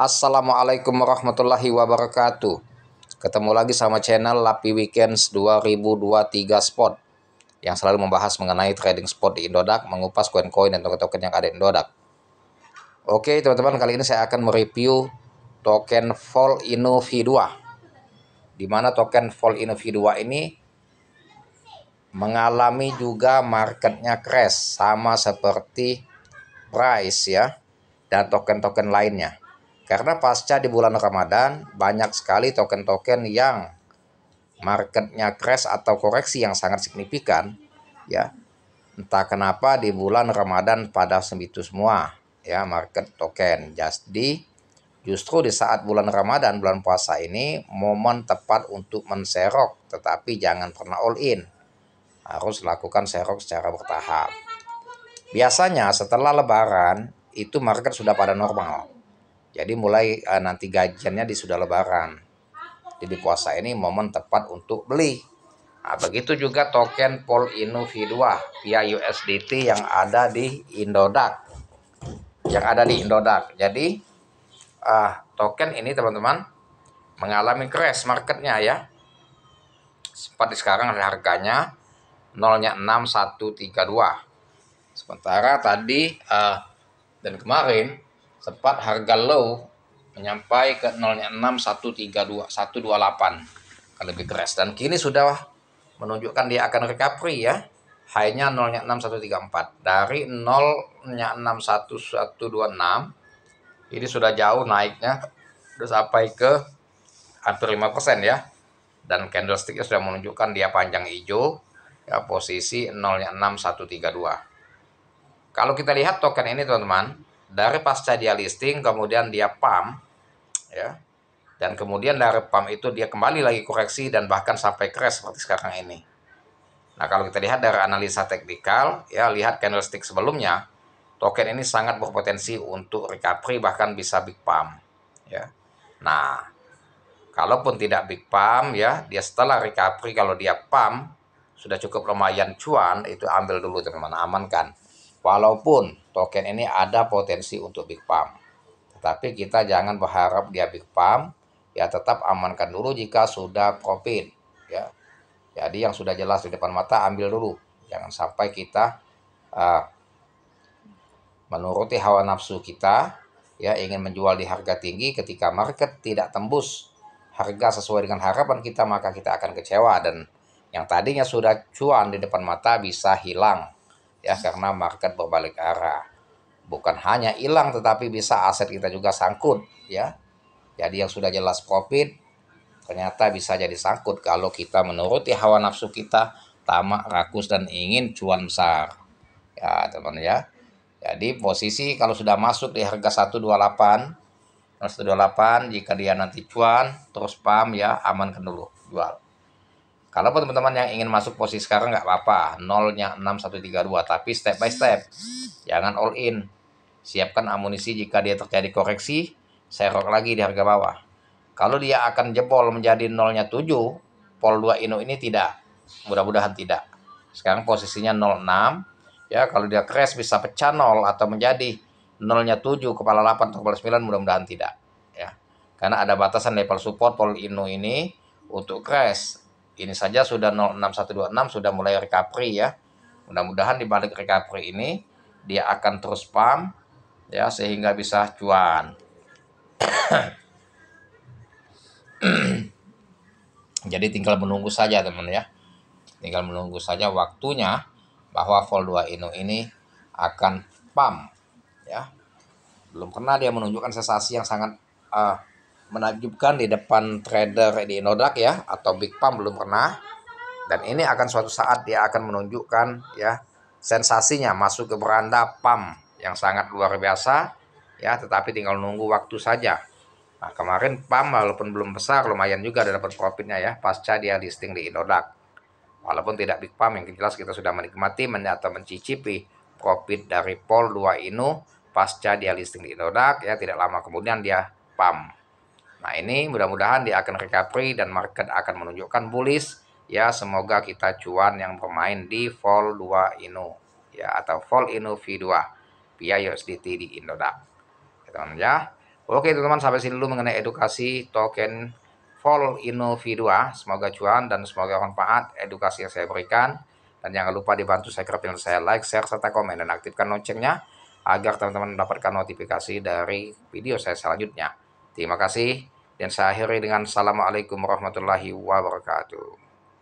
Assalamualaikum warahmatullahi wabarakatuh. Ketemu lagi sama channel Lapi Weekends 2023 Spot yang selalu membahas mengenai trading spot di Indodax, mengupas koin-koin dan token-token yang ada di Indodax. Oke, teman-teman, kali ini saya akan mereview token Vol Innovi 2. Di mana token Vol Innovi 2 ini mengalami juga marketnya crash sama seperti price ya dan token-token lainnya. Karena pasca di bulan Ramadan, banyak sekali token-token yang marketnya crash atau koreksi yang sangat signifikan. ya Entah kenapa di bulan Ramadan pada itu semua ya market token. Jadi justru di saat bulan Ramadan, bulan puasa ini momen tepat untuk menserok. Tetapi jangan pernah all in. Harus lakukan serok secara bertahap. Biasanya setelah lebaran itu market sudah pada normal jadi mulai uh, nanti gajiannya di sudah lebaran. Jadi puasa ini momen tepat untuk beli. Nah, begitu juga token Pol Inu V2 via USDT yang ada di Indodax. Yang ada di Indodax. Jadi uh, token ini teman-teman mengalami crash marketnya ya. Seperti sekarang harganya nolnya 6132. Sementara tadi uh, dan kemarin tepat harga low menyampai ke 0.6132128 kalau lebih keras dan kini sudah menunjukkan dia akan recovery ya high-nya 06134 dari 0.61126 ini sudah jauh naiknya sudah sampai ke hampir 5% ya dan candlesticknya sudah menunjukkan dia panjang hijau ya posisi 06132 kalau kita lihat token ini teman-teman dari pasca dia listing kemudian dia pam, ya dan kemudian dari pam itu dia kembali lagi koreksi dan bahkan sampai crash seperti sekarang ini nah kalau kita lihat dari analisa teknikal ya lihat candlestick sebelumnya token ini sangat berpotensi untuk recovery bahkan bisa big pam, ya nah kalaupun tidak big pam, ya dia setelah recovery kalau dia pam sudah cukup lumayan cuan itu ambil dulu teman-teman amankan Walaupun token ini ada potensi untuk big pump. Tetapi kita jangan berharap dia big pump, ya tetap amankan dulu jika sudah covid, Ya. Jadi yang sudah jelas di depan mata ambil dulu. Jangan sampai kita uh, menuruti hawa nafsu kita, ya ingin menjual di harga tinggi ketika market tidak tembus harga sesuai dengan harapan kita maka kita akan kecewa dan yang tadinya sudah cuan di depan mata bisa hilang ya karena market berbalik arah. Bukan hanya hilang tetapi bisa aset kita juga sangkut ya. Jadi yang sudah jelas profit ternyata bisa jadi sangkut kalau kita menuruti hawa nafsu kita tamak rakus dan ingin cuan besar ya teman ya jadi posisi kalau sudah masuk di harga 128 128 jika dia nanti cuan terus pam, ya amankan dulu jual kalau teman-teman yang ingin masuk posisi sekarang nggak apa-apa, nolnya 6132, tapi step by step. Jangan all in. Siapkan amunisi jika dia terjadi koreksi, serok lagi di harga bawah. Kalau dia akan jebol menjadi nolnya 7, pol 2 ino ini tidak. Mudah-mudahan tidak. Sekarang posisinya 06. Ya, kalau dia crash bisa pecah nol atau menjadi nolnya 7, kepala 8 atau kepala 9 mudah-mudahan tidak. Ya. Karena ada batasan level support pol ino ini untuk crash ini saja sudah 06126 sudah mulai recovery ya. Mudah-mudahan di balik recovery ini dia akan terus pump ya sehingga bisa cuan. Jadi tinggal menunggu saja teman ya. Tinggal menunggu saja waktunya bahwa Vol 2 Inu ini akan pump ya. Belum pernah dia menunjukkan sensasi yang sangat uh, menakjubkan di depan trader di Nodak ya atau Big Pump belum pernah dan ini akan suatu saat dia akan menunjukkan ya sensasinya masuk ke beranda Pump yang sangat luar biasa ya tetapi tinggal nunggu waktu saja nah kemarin pam walaupun belum besar lumayan juga ada dapat profitnya ya pasca dia listing di Indodax walaupun tidak big pam yang jelas kita sudah menikmati men atau mencicipi profit dari Pol 2 Inu pasca dia listing di Indodax ya tidak lama kemudian dia pam Nah ini mudah-mudahan dia akan recovery dan market akan menunjukkan bullish. Ya semoga kita cuan yang bermain di vol 2 Inu ya atau vol Inu V2 via USDT di Indodax. Ya, teman ya. Oke teman-teman sampai sini dulu mengenai edukasi token vol Inu V2. Semoga cuan dan semoga manfaat edukasi yang saya berikan. Dan jangan lupa dibantu saya kerap dengan saya like, share, serta komen dan aktifkan loncengnya agar teman-teman mendapatkan notifikasi dari video saya selanjutnya. Terima kasih dan saya akhiri dengan Assalamualaikum warahmatullahi wabarakatuh.